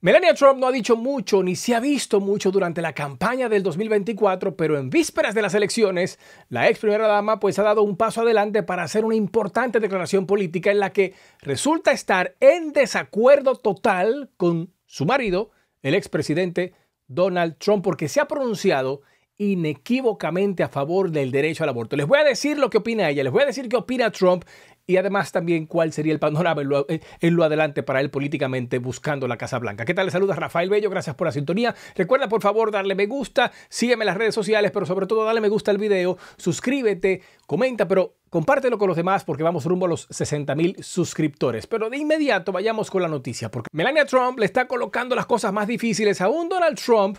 Melania Trump no ha dicho mucho ni se ha visto mucho durante la campaña del 2024, pero en vísperas de las elecciones, la ex primera dama pues ha dado un paso adelante para hacer una importante declaración política en la que resulta estar en desacuerdo total con su marido, el expresidente Donald Trump, porque se ha pronunciado inequívocamente a favor del derecho al aborto. Les voy a decir lo que opina ella, les voy a decir qué opina Trump y además también cuál sería el panorama en lo, adelante para él políticamente buscando la Casa Blanca. ¿Qué tal? le saluda Rafael Bello, gracias por la sintonía. Recuerda por favor darle me gusta, sígueme en las redes sociales, pero sobre todo dale me gusta al video, suscríbete, comenta, pero compártelo con los demás porque vamos rumbo a los 60 mil suscriptores. Pero de inmediato vayamos con la noticia, porque Melania Trump le está colocando las cosas más difíciles a un Donald Trump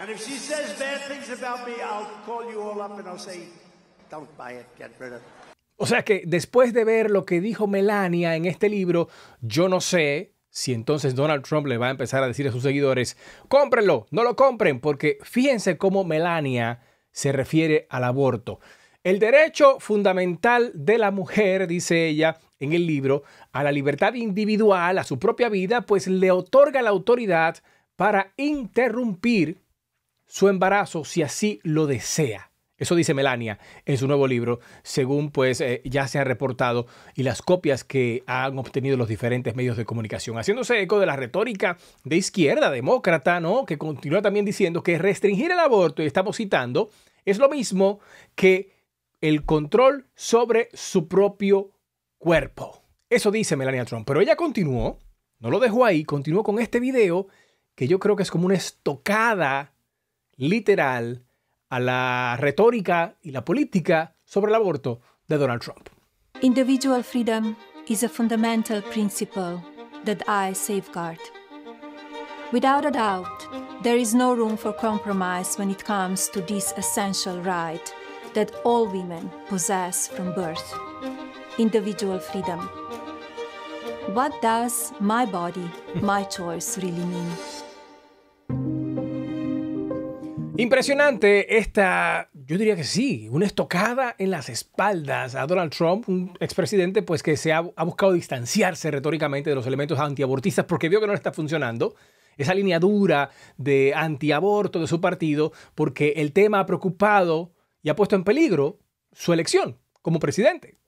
And if she says bad things about me, I'll call you all up and I'll say, don't buy it, get rid of it. O sea que después de ver lo que dijo Melania en este libro, yo no sé si entonces Donald Trump le va a empezar a decir a sus seguidores, cómprenlo, no lo compren, porque fíjense cómo Melania se refiere al aborto. El derecho fundamental de la mujer, dice ella en el libro, a la libertad individual, a su propia vida, pues le otorga la autoridad para interrumpir su embarazo si así lo desea. Eso dice Melania en su nuevo libro, según pues eh, ya se ha reportado y las copias que han obtenido los diferentes medios de comunicación, haciéndose eco de la retórica de izquierda demócrata, ¿no? Que continúa también diciendo que restringir el aborto, y estamos citando, es lo mismo que el control sobre su propio cuerpo. Eso dice Melania Trump, pero ella continuó, no lo dejó ahí, continuó con este video que yo creo que es como una estocada literal a la retórica y la política sobre el aborto de Donald Trump. Individual freedom is a fundamental principle that I safeguard. Without a doubt, there is no room for compromise when it comes to this essential right that all women possess from birth individual freedom. What does my body, my choice really mean? Impresionante esta, yo diría que sí, una estocada en las espaldas a Donald Trump, un expresidente pues que se ha, buscado distanciarse retóricamente de los elementos antiabortistas porque vio que no le está funcionando esa línea dura de antiaborto de su partido porque el tema ha preocupado y ha puesto en peligro su elección como presidente.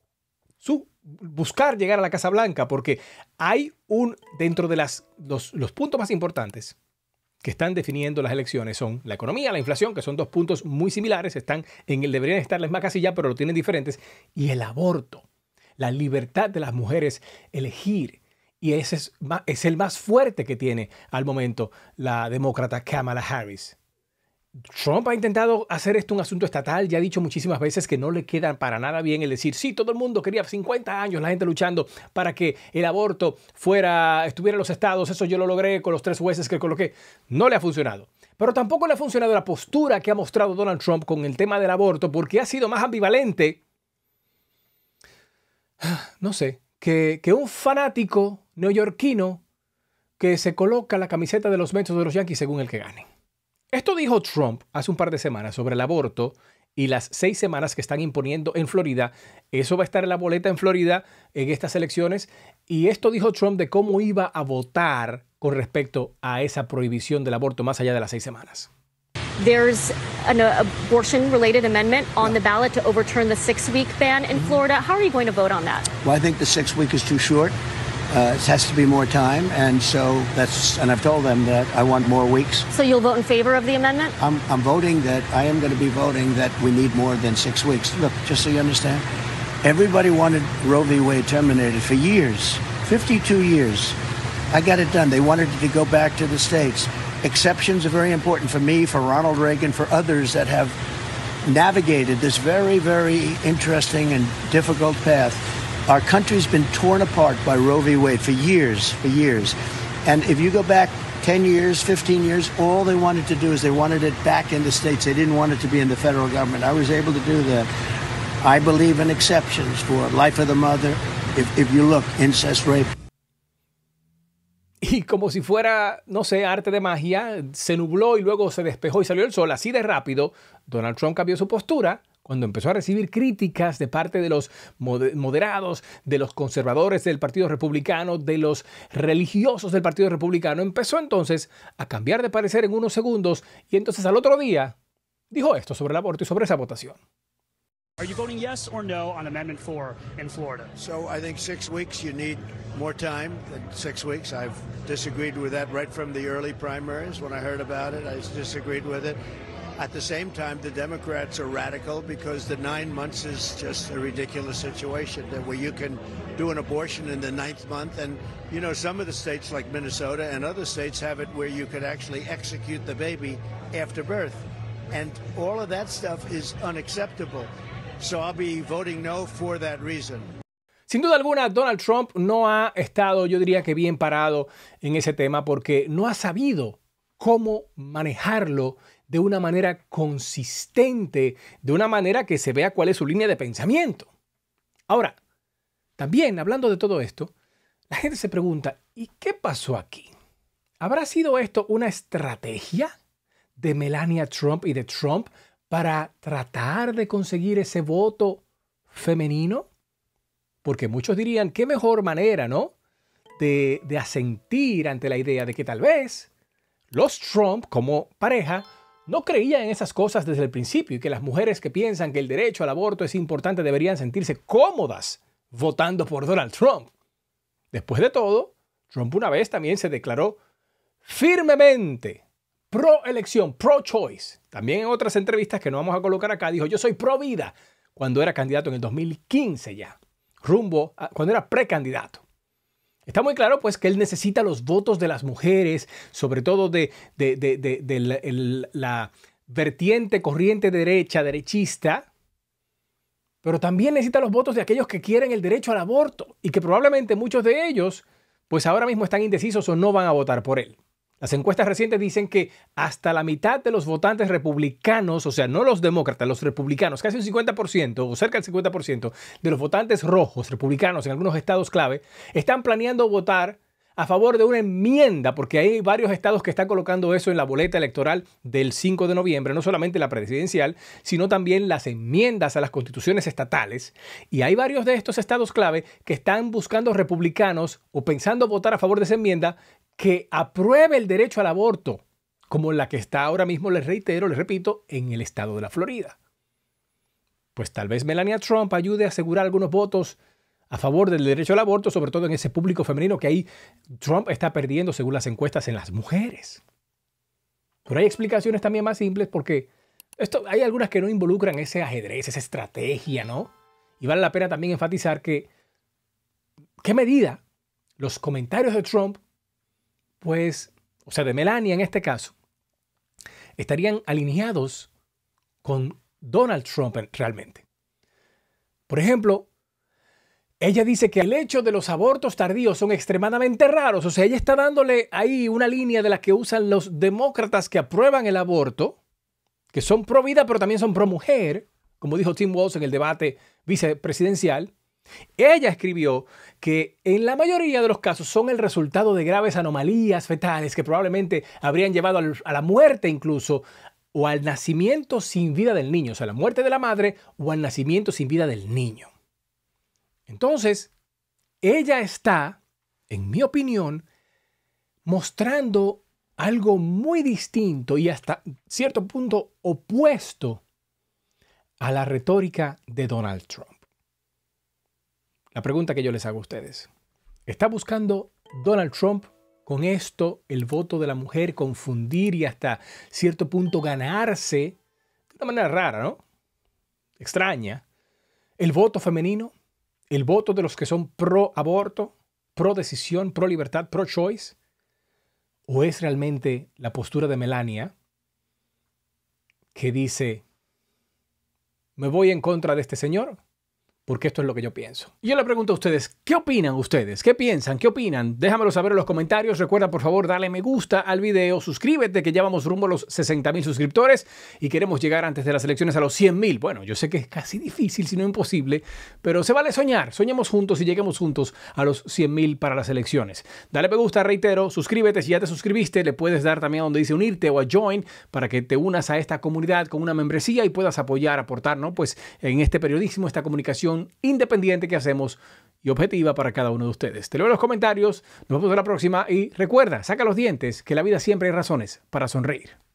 Su buscar llegar a la Casa Blanca porque hay un dentro de las los puntos más importantes que están definiendo las elecciones son la economía, la inflación, que son dos puntos muy similares, están en el deberían estar las más casi ya, pero lo tienen diferentes, y el aborto, la libertad de las mujeres elegir. Y ese es, es el más fuerte que tiene al momento la demócrata Kamala Harris. Trump ha intentado hacer esto un asunto estatal, ya ha dicho muchísimas veces que no le queda para nada bien el decir, sí, todo el mundo quería 50 años, la gente luchando para que el aborto fuera, estuviera en los estados, eso yo lo logré con los tres jueces que coloqué, no le ha funcionado. Pero tampoco le ha funcionado la postura que ha mostrado Donald Trump con el tema del aborto, porque ha sido más ambivalente, no sé, que, un fanático neoyorquino que se coloca la camiseta de los Mets de los Yankees según el que gane. Esto dijo Trump hace un par de semanas sobre el aborto y las seis semanas que están imponiendo en Florida. Eso va a estar en la boleta en Florida en estas elecciones. Y esto dijo Trump de cómo iba a votar con respecto a esa prohibición del aborto más allá de las seis semanas. There's an abortion related amendment on the ballot to overturn the six week ban in Florida. How are you going to vote on that? Well, I think the six week is too short. Uh, it has to be more time, and so that's, and I've told them that I want more weeks. So you'll vote in favor of the amendment? I'm, I'm voting that, I am going to be voting that we need more than six weeks. Look, just so you understand, everybody wanted Roe v. Wade terminated for years, 52 years. I got it done. They wanted it to go back to the states. Exceptions are very important for me, for Ronald Reagan, for others that have navigated this very, very interesting and difficult path. Our country's been torn apart by Roe v. Wade for years, for years. And if you go back 10 years, 15 years, all they wanted to do is they wanted it back in the states. They didn't want it to be in the federal government. I was able to do that. I believe in exceptions for life of the mother, if, if you look, incest rape. Y como si fuera, no sé, arte de magia, se nubló y luego se despejó y salió el sol así de rápido. Donald Trump cambió su postura cuando empezó a recibir críticas de parte de los moderados, de los conservadores del Partido Republicano, de los religiosos del Partido Republicano, empezó entonces a cambiar de parecer en unos segundos y entonces al otro día dijo esto sobre el aborto y sobre esa votación. Are you voting yes or no on Amendment 4 in Florida? So I think six weeks, you need more time than six weeks. I've disagreed with that right from the early primaries. When I heard about it, I disagreed with it. At the same time, the Democrats are radical because the nine months is just a ridiculous situation that where you can do an abortion in the ninth month. And, you know, some of the states like Minnesota and other states have it where you could actually execute the baby after birth. And all of that stuff is unacceptable. So I'll be voting no for that reason. Sin duda alguna, Donald Trump no ha estado, yo diría que bien parado en ese tema porque no ha sabido cómo manejarlo de una manera consistente, de una manera que se vea cuál es su línea de pensamiento. Ahora, también hablando de todo esto, la gente se pregunta, ¿y qué pasó aquí? ¿Habrá sido esto una estrategia de Melania Trump y de Trump para tratar de conseguir ese voto femenino? Porque muchos dirían, qué mejor manera, ¿no? De, de asentir ante la idea de que tal vez los Trump como pareja no creía en esas cosas desde el principio y que las mujeres que piensan que el derecho al aborto es importante deberían sentirse cómodas votando por Donald Trump. Después de todo, Trump una vez también se declaró firmemente pro elección, pro choice. También en otras entrevistas que no vamos a colocar acá, dijo yo soy pro vida cuando era candidato en el 2015 ya, rumbo cuando era precandidato. Está muy claro pues que él necesita los votos de las mujeres, sobre todo de, la vertiente corriente derecha, derechista, pero también necesita los votos de aquellos que quieren el derecho al aborto y que probablemente muchos de ellos pues ahora mismo están indecisos o no van a votar por él. Las encuestas recientes dicen que hasta la mitad de los votantes republicanos, o sea, no los demócratas, los republicanos, casi un 50% o cerca del 50% de los votantes rojos republicanos en algunos estados clave, están planeando votar a favor de una enmienda, porque hay varios estados que están colocando eso en la boleta electoral del 5 de noviembre, no solamente la presidencial, sino también las enmiendas a las constituciones estatales. Y hay varios de estos estados clave que están buscando republicanos o pensando votar a favor de esa enmienda que apruebe el derecho al aborto, como la que está ahora mismo, les reitero, les repito, en el estado de la Florida. Pues tal vez Melania Trump ayude a asegurar algunos votos a favor del derecho al aborto, sobre todo en ese público femenino que ahí Trump está perdiendo según las encuestas en las mujeres. Pero hay explicaciones también más simples porque esto, hay algunas que no involucran ese ajedrez, esa estrategia, ¿no? Y vale la pena también enfatizar que qué medida los comentarios de Trump, pues, o sea, de Melania en este caso, estarían alineados con Donald Trump realmente. Por ejemplo, ella dice que el hecho de los abortos tardíos son extremadamente raros. O sea, ella está dándole ahí una línea de la que usan los demócratas que aprueban el aborto, que son pro vida, pero también son pro mujer, como dijo Tim Walz en el debate vicepresidencial. Ella escribió que en la mayoría de los casos son el resultado de graves anomalías fetales que probablemente habrían llevado a la muerte incluso o al nacimiento sin vida del niño, o sea, la muerte de la madre o al nacimiento sin vida del niño. Entonces, ella está, en mi opinión, mostrando algo muy distinto y hasta cierto punto opuesto a la retórica de Donald Trump. La pregunta que yo les hago a ustedes, ¿está buscando Donald Trump con esto el voto de la mujer, confundir y hasta cierto punto ganarse, de una manera rara, ¿no? Extraña, el voto femenino? el voto de los que son pro aborto, pro decisión, pro libertad, pro choice? ¿O es realmente la postura de Melania que dice, me voy en contra de este señor, porque esto es lo que yo pienso. y Yo le pregunto a ustedes, ¿qué opinan ustedes? ¿Qué piensan? ¿Qué opinan? Déjamelo saber en los comentarios. Recuerda, por favor, darle me gusta al video, suscríbete, que ya vamos rumbo a los 60 mil suscriptores y queremos llegar antes de las elecciones a los 100 mil. Bueno, yo sé que es casi difícil, si no imposible, pero se vale soñar. Soñemos juntos y lleguemos juntos a los 100 mil para las elecciones. Dale me gusta, reitero, suscríbete. Si ya te suscribiste, le puedes dar también a donde dice unirte o a join para que te unas a esta comunidad con una membresía y puedas apoyar, aportar, ¿no? Pues en este periodismo, esta comunicación independiente que hacemos y objetiva para cada uno de ustedes. Te leo en los comentarios, nos vemos en la próxima y recuerda, saca los dientes, que la vida siempre hay razones para sonreír.